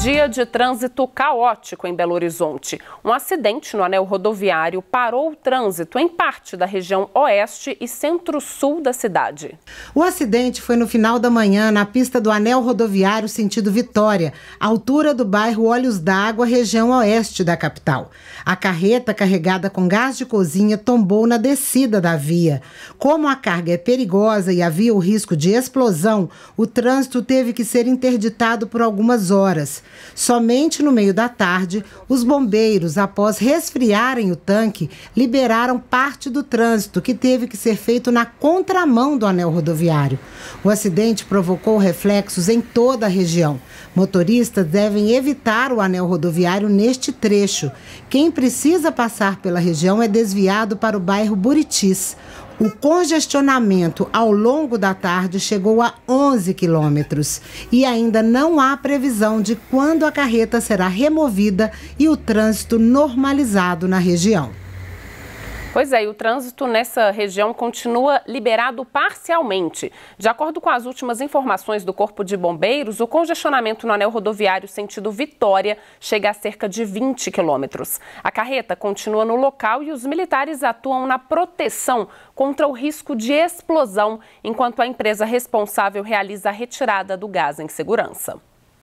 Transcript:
Dia de trânsito caótico em Belo Horizonte. Um acidente no anel rodoviário parou o trânsito em parte da região oeste e centro-sul da cidade. O acidente foi no final da manhã na pista do anel rodoviário sentido Vitória, altura do bairro Olhos d'Água, região oeste da capital. A carreta carregada com gás de cozinha tombou na descida da via. Como a carga é perigosa e havia o risco de explosão, o trânsito teve que ser interditado por algumas horas. Somente no meio da tarde, os bombeiros, após resfriarem o tanque, liberaram parte do trânsito que teve que ser feito na contramão do anel rodoviário. O acidente provocou reflexos em toda a região. Motoristas devem evitar o anel rodoviário neste trecho. Quem precisa passar pela região é desviado para o bairro Buritis. O congestionamento ao longo da tarde chegou a 11 quilômetros e ainda não há previsão de quando a carreta será removida e o trânsito normalizado na região. Pois é, e o trânsito nessa região continua liberado parcialmente. De acordo com as últimas informações do Corpo de Bombeiros, o congestionamento no anel rodoviário sentido Vitória chega a cerca de 20 quilômetros. A carreta continua no local e os militares atuam na proteção contra o risco de explosão, enquanto a empresa responsável realiza a retirada do gás em segurança.